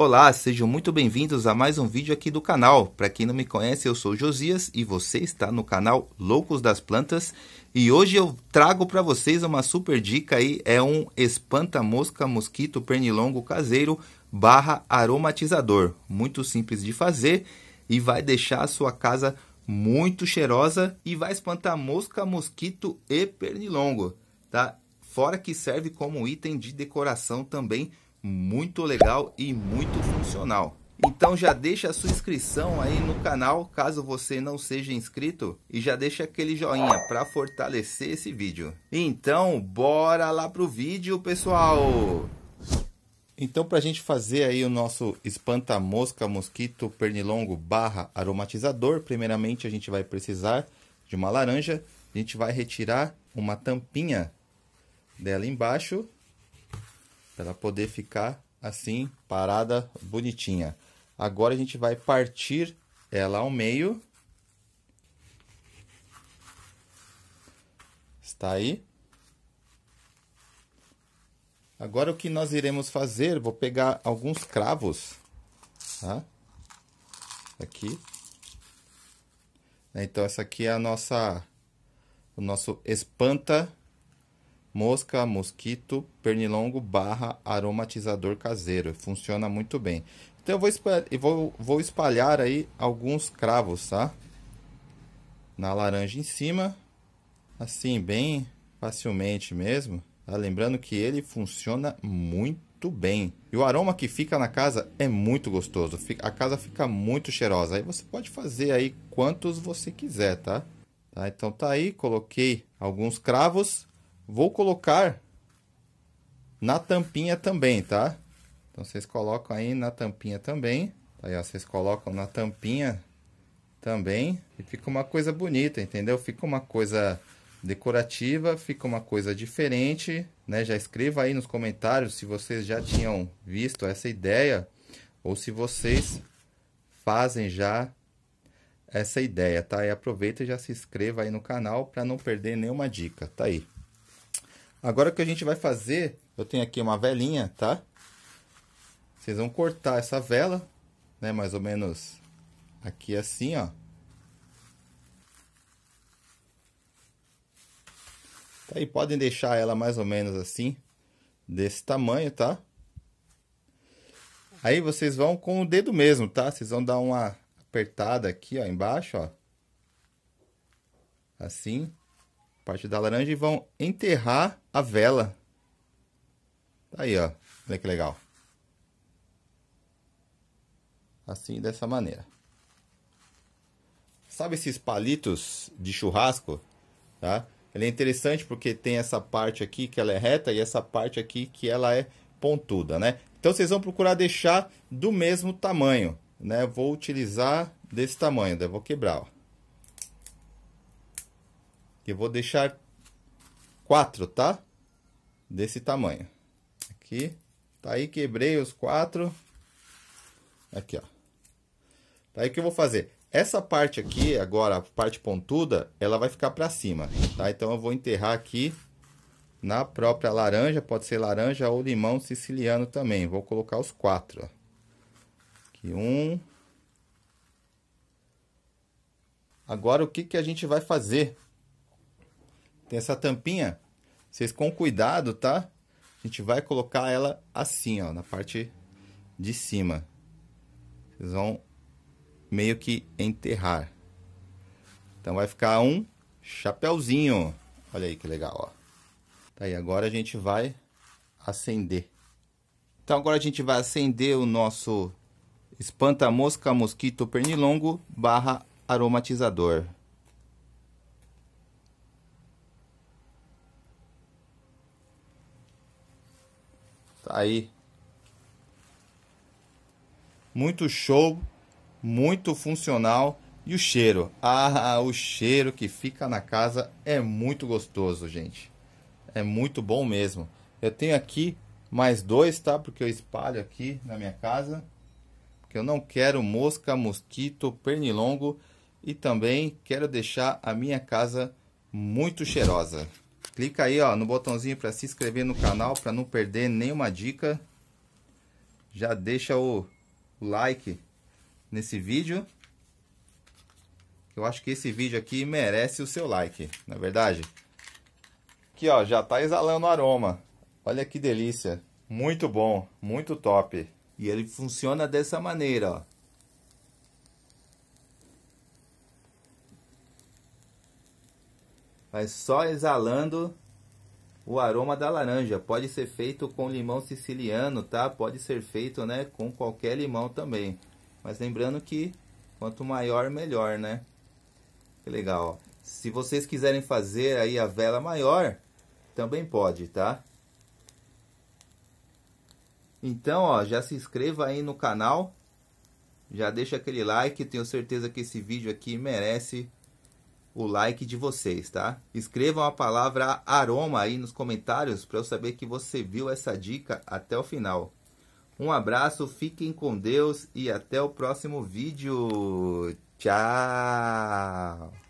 Olá, sejam muito bem-vindos a mais um vídeo aqui do canal. Para quem não me conhece, eu sou Josias e você está no canal Loucos das Plantas. E hoje eu trago para vocês uma super dica aí, é um espanta-mosca mosquito pernilongo caseiro barra aromatizador. Muito simples de fazer e vai deixar a sua casa muito cheirosa e vai espantar mosca, mosquito e pernilongo, tá? Fora que serve como item de decoração também muito legal e muito funcional. Então já deixa a sua inscrição aí no canal, caso você não seja inscrito, e já deixa aquele joinha para fortalecer esse vídeo. Então, bora lá pro vídeo, pessoal. Então, para a gente fazer aí o nosso espanta-mosca mosquito pernilongo barra aromatizador, primeiramente a gente vai precisar de uma laranja. A gente vai retirar uma tampinha dela embaixo para ela poder ficar assim, parada, bonitinha. Agora a gente vai partir ela ao meio. Está aí? Agora o que nós iremos fazer, vou pegar alguns cravos, tá? Aqui. Né, então essa aqui é a nossa o nosso espanta mosca, mosquito, pernilongo barra aromatizador caseiro. Funciona muito bem. Então eu vou espalhar, vou, vou espalhar aí alguns cravos, tá? Na laranja em cima, assim, bem facilmente mesmo. Tá? Lembrando que ele funciona muito bem. E o aroma que fica na casa é muito gostoso. A casa fica muito cheirosa. Aí você pode fazer aí quantos você quiser, tá? tá então tá aí, coloquei alguns cravos Vou colocar na tampinha também, tá? Então vocês colocam aí na tampinha também. Aí, ó, vocês colocam na tampinha também. E fica uma coisa bonita, entendeu? Fica uma coisa decorativa, fica uma coisa diferente, né? Já escreva aí nos comentários se vocês já tinham visto essa ideia ou se vocês fazem já essa ideia, tá? E aproveita e já se inscreva aí no canal para não perder nenhuma dica, tá aí. Agora o que a gente vai fazer, eu tenho aqui uma velinha, tá? Vocês vão cortar essa vela, né, mais ou menos aqui assim, ó. Tá, podem deixar ela mais ou menos assim, desse tamanho, tá? Aí vocês vão com o dedo mesmo, tá? Vocês vão dar uma apertada aqui, ó, embaixo, ó. Assim parte da laranja e vão enterrar a vela. Tá aí, ó. Olha que legal. Assim, dessa maneira. Sabe esses palitos de churrasco? Tá? Ele é interessante porque tem essa parte aqui que ela é reta e essa parte aqui que ela é pontuda, né? Então vocês vão procurar deixar do mesmo tamanho, né? Vou utilizar desse tamanho, eu vou quebrar, ó. Eu vou deixar quatro, tá? Desse tamanho. Aqui. Tá aí, quebrei os quatro. Aqui, ó. Tá aí que eu vou fazer. Essa parte aqui, agora, a parte pontuda, ela vai ficar pra cima, tá? Então, eu vou enterrar aqui na própria laranja. Pode ser laranja ou limão siciliano também. Vou colocar os quatro, ó. Aqui, um. Agora, o que, que a gente vai fazer tem essa tampinha. Vocês com cuidado, tá? A gente vai colocar ela assim, ó, na parte de cima. Vocês vão meio que enterrar. Então vai ficar um chapéuzinho. Olha aí que legal, ó. Tá aí, agora a gente vai acender. Então agora a gente vai acender o nosso espanta mosca mosquito pernilongo barra aromatizador. Tá aí. Muito show, muito funcional e o cheiro. Ah, o cheiro que fica na casa é muito gostoso, gente. É muito bom mesmo. Eu tenho aqui mais dois, tá? Porque eu espalho aqui na minha casa. Porque eu não quero mosca, mosquito, pernilongo. E também quero deixar a minha casa muito cheirosa. Clica aí ó, no botãozinho para se inscrever no canal para não perder nenhuma dica. Já deixa o like nesse vídeo. Eu acho que esse vídeo aqui merece o seu like, na é verdade. Aqui ó, já está exalando aroma. Olha que delícia. Muito bom, muito top. E ele funciona dessa maneira, ó. mas só exalando o aroma da laranja. Pode ser feito com limão siciliano, tá? Pode ser feito, né, com qualquer limão também. Mas lembrando que quanto maior, melhor, né? Que legal, ó. Se vocês quiserem fazer aí a vela maior, também pode, tá? Então, ó, já se inscreva aí no canal, já deixa aquele like, tenho certeza que esse vídeo aqui merece o like de vocês, tá? Escrevam a palavra aroma aí nos comentários para eu saber que você viu essa dica até o final. Um abraço, fiquem com Deus e até o próximo vídeo. Tchau!